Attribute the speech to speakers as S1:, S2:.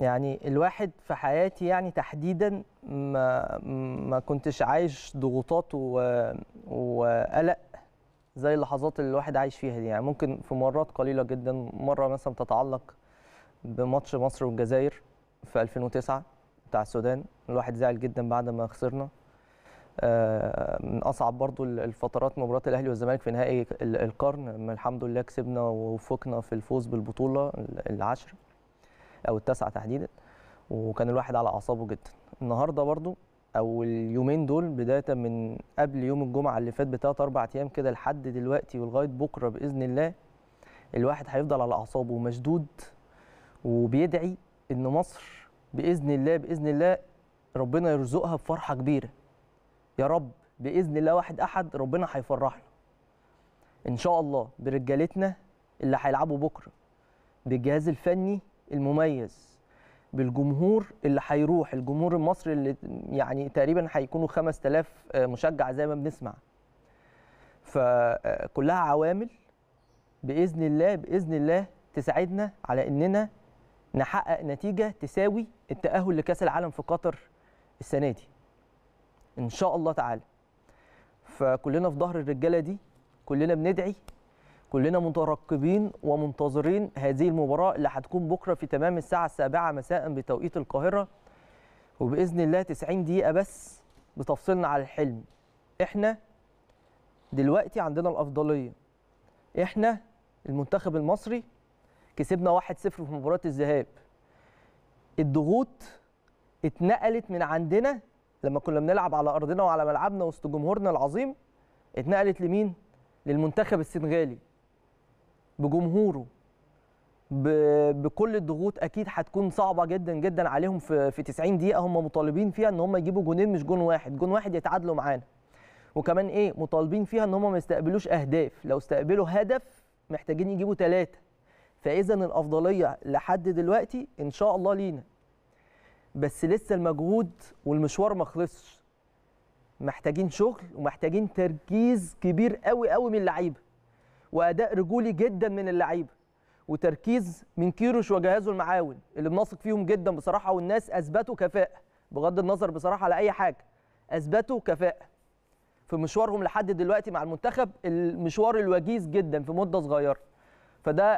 S1: يعني الواحد في حياتي يعني تحديدا ما ما كنتش عايش ضغوطات وقلق زي اللحظات اللي الواحد عايش فيها دي يعني ممكن في مرات قليله جدا مره مثلا تتعلق بماتش مصر والجزائر في 2009 بتاع السودان الواحد زعل جدا بعد ما خسرنا آه، من اصعب برضو الفترات مباراه الاهلي والزمالك في نهائي القرن الحمد لله كسبنا ووفقنا في الفوز بالبطوله العاشره او التاسعه تحديدا وكان الواحد على اعصابه جدا النهارده برضو او اليومين دول بدايه من قبل يوم الجمعه اللي فات بثلاث اربع ايام كده لحد دلوقتي ولغايه بكره باذن الله الواحد هيفضل على اعصابه ومشدود وبيدعي ان مصر باذن الله باذن الله ربنا يرزقها بفرحه كبيره يا رب باذن الله واحد احد ربنا هيفرحنا ان شاء الله برجالتنا اللي هيلعبوا بكره بالجهاز الفني المميز بالجمهور اللي هيروح الجمهور المصري اللي يعني تقريبا هيكونوا 5000 آه، مشجع زي ما بنسمع فكلها عوامل باذن الله باذن الله تساعدنا على اننا نحقق نتيجه تساوي التاهل لكاس العالم في قطر السنه دي ان شاء الله تعالى فكلنا في ظهر الرجاله دي كلنا بندعي كلنا مترقبين ومنتظرين هذه المباراة اللي هتكون بكرة في تمام الساعة السابعة مساء بتوقيت القاهرة وبإذن الله 90 دقيقة بس بتفصلنا على الحلم إحنا دلوقتي عندنا الأفضلية إحنا المنتخب المصري كسبنا 1-0 في مباراة الذهاب الضغوط اتنقلت من عندنا لما كنا بنلعب على أرضنا وعلى ملعبنا وسط جمهورنا العظيم اتنقلت لمين؟ للمنتخب السنغالي بجمهوره بكل الضغوط اكيد هتكون صعبه جدا جدا عليهم في في 90 دقيقه هم مطالبين فيها ان هم يجيبوا جونين مش جون واحد جون واحد يتعادلوا معانا وكمان ايه مطالبين فيها ان هم ما يستقبلوش اهداف لو استقبلوا هدف محتاجين يجيبوا ثلاثه فاذا الافضليه لحد دلوقتي ان شاء الله لينا بس لسه المجهود والمشوار ما خلصش محتاجين شغل ومحتاجين تركيز كبير قوي قوي من اللعيبه واداء رجولي جدا من اللعيبه وتركيز من كيروش وجهازه المعاون اللي بنثق فيهم جدا بصراحه والناس اثبتوا كفاءه بغض النظر بصراحه على اي حاجه اثبتوا كفاءه في مشوارهم لحد دلوقتي مع المنتخب المشوار الوجيز جدا في مده صغيره فده